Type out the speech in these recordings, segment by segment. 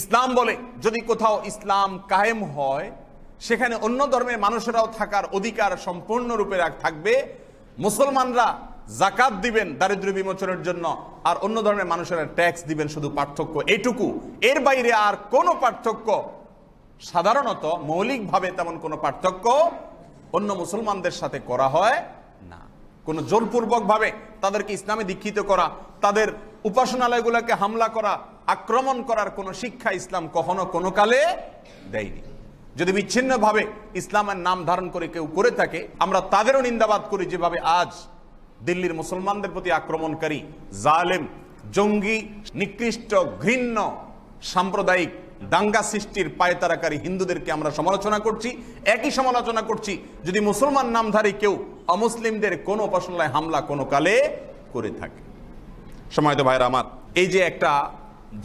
ইসলাম বলে যদি কোথাও ইসলাম কায়েম হয় সেখানে অন্য ধর্মের মানুষেরাও থাকার অধিকার সম্পূর্ণরূপে থাকবে মুসলমানরা জাকাত দিবেন দারিদ্র বিমোচনের জন্য আর অন্য ধর্মের মানুষেরা ট্যাক্স দিবেন শুধু পার্থক্য এইটুকু এর বাইরে আর কোনো পার্থক্য সাধারণত মৌলিকভাবে তেমন কোনো পার্থক্য অন্য মুসলমানদের সাথে করা হয় না কোনো জোরপূর্বকভাবে তাদেরকে ইসলামে দীক্ষিত করা তাদের উপাসনালয়গুলোকে হামলা করা আক্রমণ করার কোনো শিক্ষা ইসলাম কখনো কোনো কালে দেয়নি যদি বিচ্ছিন্নভাবে ইসলামের নাম ধারণ করে কেউ করে থাকে আমরা তাদেরও নিন্দাবাদ করি যেভাবে আজ দিল্লির মুসলমানদের প্রতি আক্রমণকারী জালেম জঙ্গি নিকৃষ্ট ঘৃণ্য সাম্প্রদায়িক দাঙ্গা সৃষ্টির পায়তারাকারী হিন্দুদেরকে আমরা সমালোচনা করছি একই সমালোচনা করছি যদি মুসলমান নামধারী কেউ অমুসলিমদের কোনো উপাসনায় হামলা কোনো কালে করে থাকে সময় তো ভাইরা আমার এই যে একটা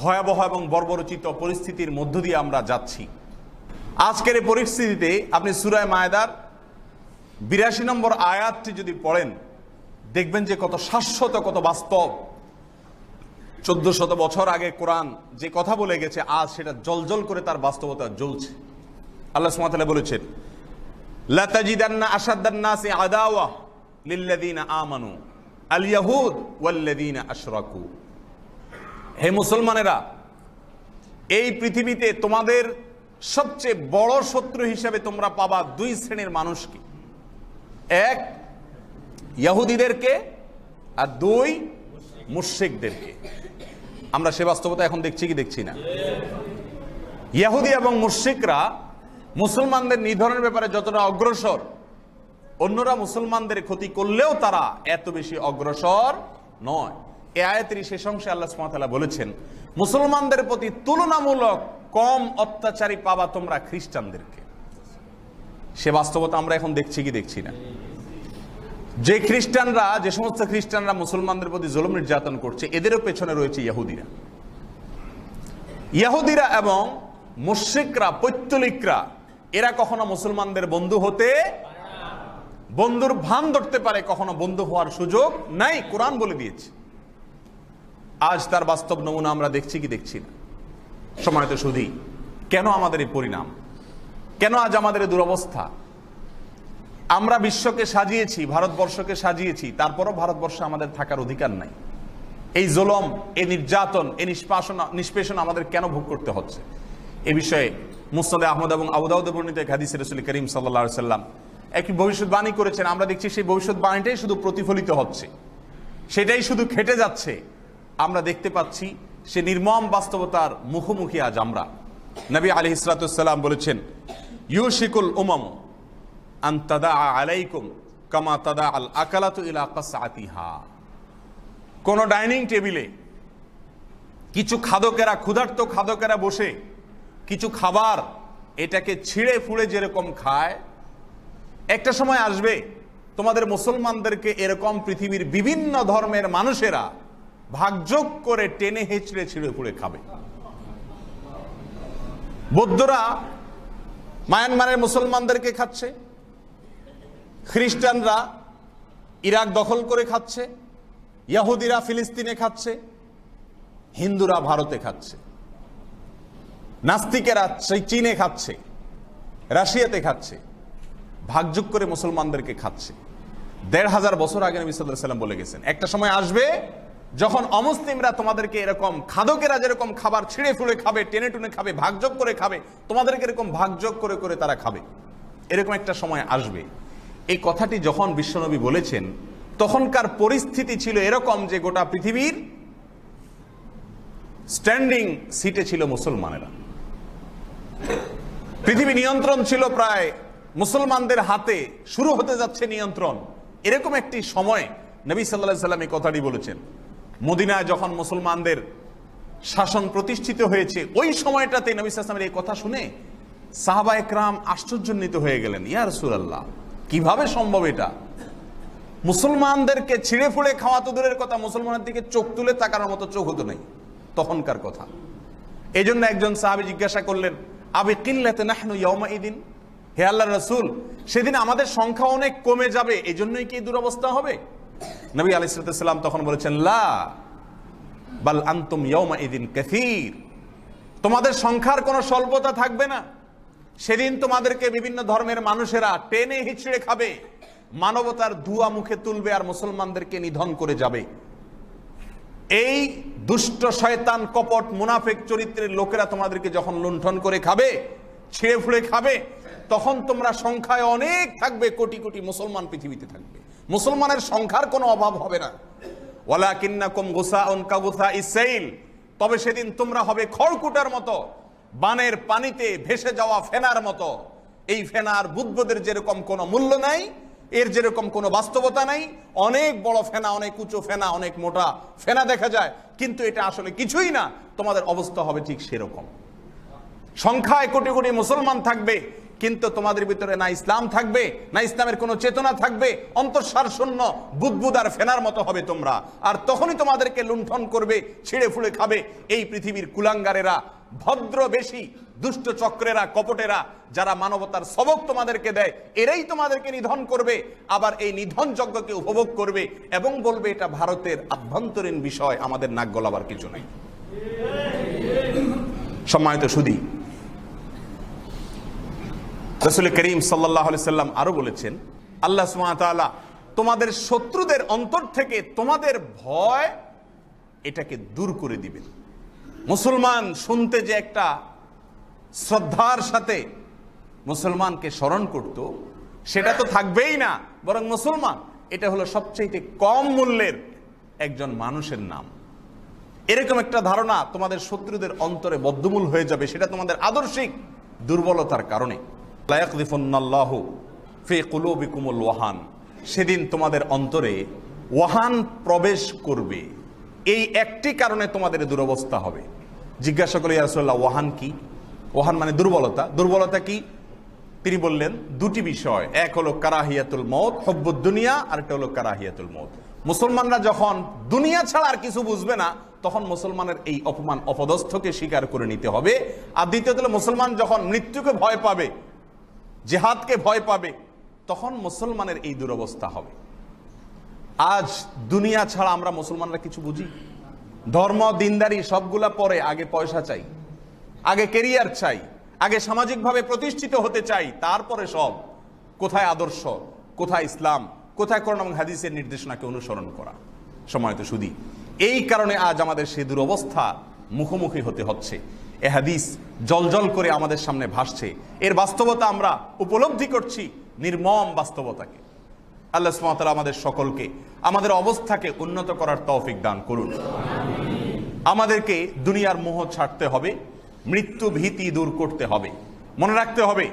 ভয়াবহ এবং বর্বরচিত পরিস্থিতির মধ্য দিয়ে আমরা যাচ্ছি আজকের এই পরিস্থিতিতে আপনি সুরায় মায়দার বিরাশি নম্বর আয়াতটি যদি পড়েন দেখবেন যে কত শাশ্বত কত বাস্তব চোদ্দ শত বছর আগে কোরআন যে কথা বলে গেছে আজ সেটা জলজল করে তার বাস্তবতা জ্বলছে আল্লাহ সুমাতালে বলেছেন লতাজিদান্না আসাদান্নাসে আদাওয়া লিল্লাদিনা আমানু আল ইয়াহুদ ওয়াল্লাদিনা আশরাকু হে মুসলমানেরা এই পৃথিবীতে তোমাদের সবচেয়ে বড় শত্রু হিসাবে তোমরা পাবা দুই শ্রেণীর মানুষকে এক ইয়াহুদিদেরকে আর দুই মুর্শিকদেরকে আমরা সে বাস্তবতা এখন দেখছি কি দেখছি না ইয়াহুদি এবং মুর্শিকরা মুসলমানদের নিধনের ব্যাপারে যতটা অগ্রসর অন্যরা মুসলমানদের ক্ষতি করলেও তারা এত বেশি অগ্রসর নয় এ আয়াতের শেষ অংশে আল্লাহ সুমাতালা বলেছেন মুসলমানদের প্রতি তুলনামূলক কম অত্যাচারী পাবা তোমরা খ্রিস্টানদেরকে সে বাস্তবতা আমরা এখন দেখছি কি দেখছি না যে খ্রিস্টানরা যে সমস্ত খ্রিস্টানরা মুসলমানদের প্রতি জলম নির্যাতন করছে এদেরও পেছনে রয়েছে ইয়াহুদিরা ইয়াহুদিরা এবং মুশ্রিকরা পৈত্তলিকরা এরা কখনো মুসলমানদের বন্ধু হতে বন্ধুর ভান ধরতে পারে কখনো বন্ধু হওয়ার সুযোগ নাই কোরআন বলে দিয়েছে আজ তার বাস্তব নমুনা আমরা দেখছি কি দেখছি না তো শুধুই কেন আমাদের এই পরিণাম কেন আজ আমাদের এই দুরবস্থা আমরা বিশ্বকে সাজিয়েছি ভারতবর্ষকে সাজিয়েছি তারপরও ভারতবর্ষে আমাদের থাকার অধিকার নাই এই জোলম এ নির্যাতন এ নিষ্পাসন নিষ্পেষণ আমাদের কেন ভোগ করতে হচ্ছে এ বিষয়ে মুসলে আহমদ এবং আবুদাউদ্দে বর্ণিত এক হাদিস রসুল করিম সাল্লা সাল্লাম একটি ভবিষ্যৎবাণী করেছেন আমরা দেখছি সেই ভবিষ্যৎবাণীটাই শুধু প্রতিফলিত হচ্ছে সেটাই শুধু খেটে যাচ্ছে আমরা দেখতে পাচ্ছি সে নির্মম বাস্তবতার মুখোমুখি আজ আমরা নবী আলি ইসরাতাম বলেছেন ইউশিকুল উমম আন্তাদা আলাইকুম কামা তাদা আল আকালাত ইলাকা সাতিহা ডাইনিং টেবিলে কিছু খাদকেরা ক্ষুধার্ত খাদকেরা বসে কিছু খাবার এটাকে ছিঁড়ে ফুড়ে যেরকম খায় একটা সময় আসবে তোমাদের মুসলমানদেরকে এরকম পৃথিবীর বিভিন্ন ধর্মের মানুষেরা ভাগযোগ করে টেনে হেঁচড়ে ছিঁড়ে পুড়ে খাবে বৌদ্ধরা মায়ানমারের মুসলমানদেরকে খাচ্ছে খ্রিস্টানরা ইরাক দখল করে খাচ্ছে ইয়াহুদিরা ফিলিস্তিনে খাচ্ছে হিন্দুরা ভারতে খাচ্ছে নাস্তিকেরা সেই চীনে খাচ্ছে রাশিয়াতে খাচ্ছে ভাগযোগ করে মুসলমানদেরকে খাচ্ছে দেড় হাজার বছর আগে নবী সাল্লাম বলে গেছেন একটা সময় আসবে যখন অমুসলিমরা তোমাদেরকে এরকম খাদকেরা যেরকম খাবার ছিঁড়ে ফুড়ে খাবে টেনে টুনে খাবে ভাগযোগ করে খাবে তোমাদেরকে এরকম ভাগযোগ করে করে তারা খাবে এরকম একটা সময় আসবে এই কথাটি যখন বিশ্বনবী বলেছেন তখনকার পরিস্থিতি ছিল এরকম যে গোটা পৃথিবীর স্ট্যান্ডিং সিটে ছিল মুসলমানেরা পৃথিবী নিয়ন্ত্রণ ছিল প্রায় মুসলমানদের হাতে শুরু হতে যাচ্ছে নিয়ন্ত্রণ এরকম একটি সময় নবী সাল্লাহ সাল্লাম এই কথাটি বলেছেন মদিনায় যখন মুসলমানদের শাসন প্রতিষ্ঠিত হয়েছে ওই সময়টাতে নবী ইসলামের এই কথা শুনে সাহাবা একরাম আশ্চর্যজনিত হয়ে গেলেন ইয়া সুরাল্লাহ কিভাবে সম্ভব এটা মুসলমানদেরকে ছিঁড়ে ফুড়ে খাওয়া তো দূরের কথা মুসলমানের দিকে চোখ তুলে তাকানোর মতো চোখ হতো নেই তখনকার কথা এই জন্য একজন সাহাবি জিজ্ঞাসা করলেন আবি কিল্লাতে নাহনু ইদিন হে আল্লাহ রসুল সেদিন আমাদের সংখ্যা অনেক কমে যাবে এই জন্যই কি দুরবস্থা হবে নবী আলিসাল্লাম তখন বলেছেন লা বাল আন্তুম ইয়মা ইদিন কাসির তোমাদের সংখ্যার কোনো স্বল্পতা থাকবে না সেদিন তোমাদেরকে বিভিন্ন ধর্মের মানুষেরা টেনে হিচড়ে খাবে মানবতার ধুয়া মুখে তুলবে আর মুসলমানদেরকে নিধন করে যাবে এই দুষ্ট শয়তান কপট মুনাফেক চরিত্রের লোকেরা তোমাদেরকে যখন লুণ্ঠন করে খাবে ছিঁড়ে ফুড়ে খাবে তখন তোমরা সংখ্যায় অনেক থাকবে কোটি কোটি মুসলমান পৃথিবীতে থাকবে মুসলমানের সংখ্যার কোনো অভাব হবে না ওয়ালা কিন্নাকুম গোসা অনকা গোসা ইসাইল তবে সেদিন তোমরা হবে খড়কুটার মতো বানের পানিতে ভেসে যাওয়া ফেনার মতো এই ফেনার বুদ্ধদের যেরকম কোনো মূল্য নাই এর যেরকম কোনো বাস্তবতা নাই অনেক বড় ফেনা অনেক উঁচু ফেনা অনেক মোটা ফেনা দেখা যায় কিন্তু এটা আসলে কিছুই না তোমাদের অবস্থা হবে ঠিক সেরকম সংখ্যায় কোটি কোটি মুসলমান থাকবে কিন্তু তোমাদের ভিতরে না ইসলাম থাকবে না ইসলামের কোনো চেতনা থাকবে অন্তঃসার শূন্য বুদবুদার ফেনার মতো হবে তোমরা আর তখনই তোমাদেরকে লুণ্ঠন করবে ছিঁড়ে ফুড়ে খাবে এই পৃথিবীর কুলাঙ্গারেরা ভদ্র বেশি দুষ্ট চক্রেরা কপটেরা যারা মানবতার সবক তোমাদেরকে দেয় এরাই তোমাদেরকে নিধন করবে আবার এই নিধন যজ্ঞকে উপভোগ করবে এবং বলবে এটা ভারতের আভ্যন্তরীণ বিষয় আমাদের নাক গলাবার কিছু নেই সম্মানিত সুদী রসুল করিম সাল্লাহ সাল্লাম আরও বলেছেন আল্লাহ সুমাতালা তোমাদের শত্রুদের অন্তর থেকে তোমাদের ভয় এটাকে দূর করে দিবেন মুসলমান শুনতে যে একটা শ্রদ্ধার সাথে মুসলমানকে স্মরণ করত সেটা তো থাকবেই না বরং মুসলমান এটা হলো সবচেয়ে কম মূল্যের একজন মানুষের নাম এরকম একটা ধারণা তোমাদের শত্রুদের অন্তরে বদ্ধমূল হয়ে যাবে সেটা তোমাদের আদর্শিক দুর্বলতার কারণে লায়াকদিফুন্নাল্লাহ ফে কুলোবিকুমুল ওয়াহান সেদিন তোমাদের অন্তরে ওয়াহান প্রবেশ করবে এই একটি কারণে তোমাদের দুরবস্থা হবে জিজ্ঞাসা করলে ইয়ারসোল্লাহ ওয়াহান কি ওয়াহান মানে দুর্বলতা দুর্বলতা কি তিনি বললেন দুটি বিষয় এক হলো কারাহিয়াতুল মত হব্বুদ দুনিয়া আর একটা হলো কারাহিয়াতুল মত মুসলমানরা যখন দুনিয়া ছাড়া আর কিছু বুঝবে না তখন মুসলমানের এই অপমান অপদস্থকে স্বীকার করে নিতে হবে আর দ্বিতীয়ত মুসলমান যখন মৃত্যুকে ভয় পাবে জেহাদকে ভয় পাবে তখন মুসলমানের এই দুরবস্থা হবে আজ দুনিয়া ছাড়া আমরা মুসলমানরা কিছু বুঝি ধর্ম দিনদারি সবগুলা পরে আগে পয়সা চাই আগে কেরিয়ার চাই আগে সামাজিকভাবে প্রতিষ্ঠিত হতে চাই তারপরে সব কোথায় আদর্শ কোথায় ইসলাম কোথায় করণ এবং হাদিসের নির্দেশনাকে অনুসরণ করা সময় তো শুধু এই কারণে আজ আমাদের সে দুরবস্থা মুখোমুখি হতে হচ্ছে এ হাদিস জলজল করে আমাদের সামনে ভাসছে এর বাস্তবতা আমরা উপলব্ধি করছি নির্মম বাস্তবতাকে আল্লাহ সুমাতারা আমাদের সকলকে আমাদের অবস্থাকে উন্নত করার তৌফিক দান করুন আমাদেরকে দুনিয়ার মোহ ছাড়তে হবে মৃত্যু ভীতি দূর করতে হবে মনে রাখতে হবে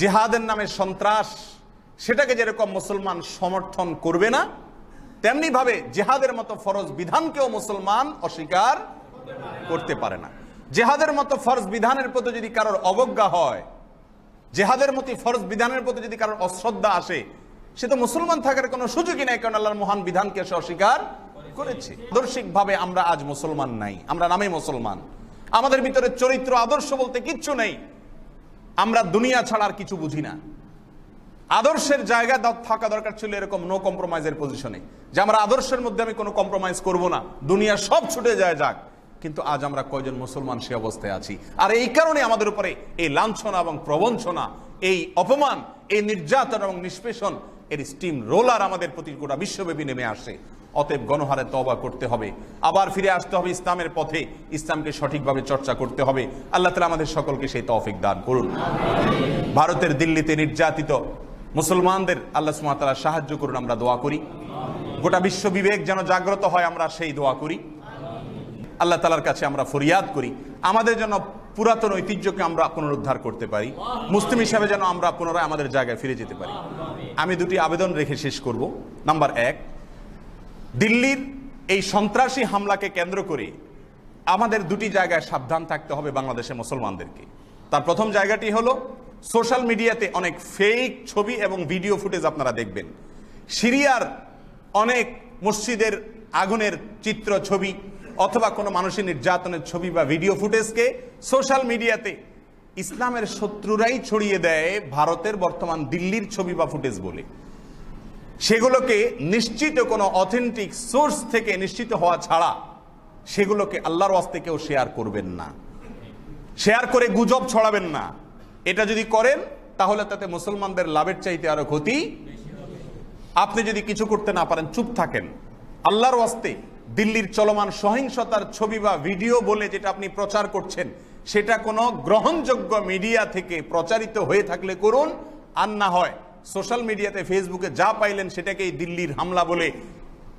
জেহাদের নামে সন্ত্রাস সেটাকে যেরকম মুসলমান সমর্থন করবে না তেমনিভাবে জেহাদের মতো ফরজ বিধানকেও মুসলমান অস্বীকার করতে পারে না জেহাদের মতো ফরজ বিধানের প্রতি যদি কারোর অবজ্ঞা হয় জেহাদের মতো ফরজ বিধানের প্রতি যদি কারোর অশ্রদ্ধা আসে সে তো মুসলমান থাকার কোনো সুযোগই নাই কারণ আল্লাহর মহান বিধানকে সে অস্বীকার করেছে আদর্শিকভাবে আমরা আজ মুসলমান নাই আমরা নামে মুসলমান আমাদের ভিতরে চরিত্র আদর্শ বলতে কিচ্ছু নেই আমরা দুনিয়া ছাড়া আর কিছু বুঝি না আদর্শের জায়গা থাকা দরকার ছিল এরকম নো কম্প্রোমাইজের পজিশনে যে আমরা আদর্শের মধ্যে আমি কোনো কম্প্রোমাইজ করব না দুনিয়া সব ছুটে যায় যাক কিন্তু আজ আমরা কয়জন মুসলমান সে অবস্থায় আছি আর এই কারণে আমাদের উপরে এই লাঞ্ছনা এবং প্রবঞ্চনা এই অপমান এই নির্যাতন এবং নিষ্পেষণ এর স্টিম রোলার আমাদের প্রতি গোটা বিশ্বব্যাপী নেমে আসে অতএব গণহারে তবা করতে হবে আবার ফিরে আসতে হবে ইসলামের পথে ইসলামকে সঠিকভাবে চর্চা করতে হবে আল্লাহ তালা আমাদের সকলকে সেই তফিক দান করুন ভারতের দিল্লিতে নির্যাতিত মুসলমানদের আল্লাহ সুমাতারা সাহায্য করুন আমরা দোয়া করি গোটা বিশ্ব বিবেক যেন জাগ্রত হয় আমরা সেই দোয়া করি আল্লাহ তালার কাছে আমরা ফরিয়াদ করি আমাদের যেন পুরাতন ঐতিহ্যকে আমরা পুনরুদ্ধার করতে পারি মুসলিম হিসাবে যেন আমরা পুনরায় আমাদের জায়গায় ফিরে যেতে পারি আমি দুটি আবেদন রেখে শেষ করব নাম্বার এক দিল্লির এই সন্ত্রাসী হামলাকে কেন্দ্র করে আমাদের দুটি জায়গায় সাবধান থাকতে হবে বাংলাদেশের মুসলমানদেরকে তার প্রথম জায়গাটি হলো সোশ্যাল মিডিয়াতে অনেক ফেক ছবি এবং ভিডিও ফুটেজ আপনারা দেখবেন সিরিয়ার অনেক মসজিদের আগুনের চিত্র ছবি অথবা কোনো মানুষের নির্যাতনের ছবি বা ভিডিও ফুটেজকে সোশ্যাল মিডিয়াতে ইসলামের শত্রুরাই ছড়িয়ে দেয় ভারতের বর্তমান দিল্লির ছবি বা ফুটেজ বলে সেগুলোকে নিশ্চিত কোনো অথেন্টিক সোর্স থেকে নিশ্চিত হওয়া ছাড়া সেগুলোকে আল্লাহর আস্তে কেউ শেয়ার করবেন না শেয়ার করে গুজব ছড়াবেন না এটা যদি করেন তাহলে তাতে মুসলমানদের লাভের চাইতে আরো ক্ষতি আপনি যদি কিছু করতে না পারেন চুপ থাকেন আল্লাহর আস্তে দিল্লির চলমান সহিংসতার ছবি বা ভিডিও বলে যেটা আপনি প্রচার করছেন সেটা কোনো গ্রহণযোগ্য মিডিয়া থেকে প্রচারিত হয়ে থাকলে করুন আর না হয় সোশ্যাল মিডিয়াতে ফেসবুকে যা পাইলেন সেটাকেই দিল্লির হামলা বলে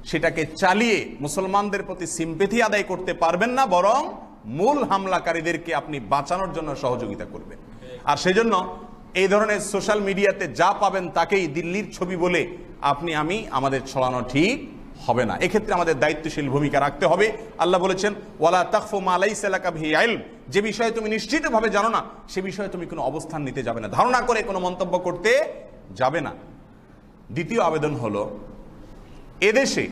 সেটাকে চালিয়ে মুসলমানদের প্রতি সিম্পেথি আদায় করতে পারবেন না বরং মূল হামলাকারীদেরকে আপনি বাঁচানোর জন্য সহযোগিতা করবেন আর সেজন্য এই ধরনের সোশ্যাল মিডিয়াতে যা পাবেন তাকেই দিল্লির ছবি বলে আপনি আমি আমাদের ছড়ানো ঠিক হবে না এক্ষেত্রে আমাদের দায়িত্বশীল ভূমিকা রাখতে হবে আল্লাহ বলেছেন ওয়ালা তাকফু মালাইস এলাকা ভি আইল যে বিষয়ে তুমি নিশ্চিতভাবে জানো না সে বিষয়ে তুমি কোনো অবস্থান নিতে যাবে না ধারণা করে কোনো মন্তব্য করতে যাবে না দ্বিতীয় আবেদন হলো এদেশে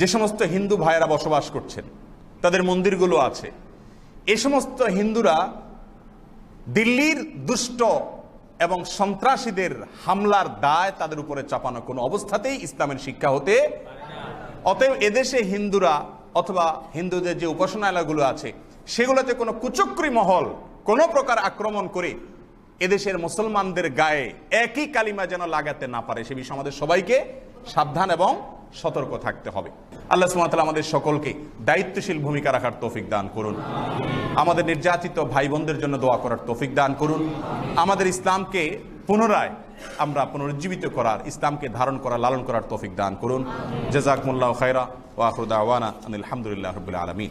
যে সমস্ত হিন্দু ভাইয়েরা বসবাস করছেন তাদের মন্দিরগুলো আছে এ সমস্ত হিন্দুরা দিল্লির দুষ্ট এবং সন্ত্রাসীদের হামলার দায় তাদের উপরে চাপানো কোনো অবস্থাতেই ইসলামের শিক্ষা হতে অতএব এদেশে হিন্দুরা অথবা হিন্দুদের যে এলাকাগুলো আছে সেগুলোতে কোনো কুচক্রি মহল কোনো প্রকার আক্রমণ করে এদেশের মুসলমানদের গায়ে একই কালিমা যেন লাগাতে না পারে সে বিষয়ে আমাদের সবাইকে সাবধান এবং সতর্ক থাকতে হবে আল্লাহ সুমাতাল আমাদের সকলকে দায়িত্বশীল ভূমিকা রাখার তৌফিক দান করুন আমাদের নির্যাতিত ভাই বোনদের জন্য দোয়া করার তৌফিক দান করুন আমাদের ইসলামকে পুনরায় আমরা পুনরুজ্জীবিত করার ইসলামকে ধারণ করা লালন করার তৌফিক দান করুন জেজাকমুল্লাহ খাইরা ওয়াহুদ ওয়ানা আনিল আলহামদুলিল্লাহ রবুল আলমী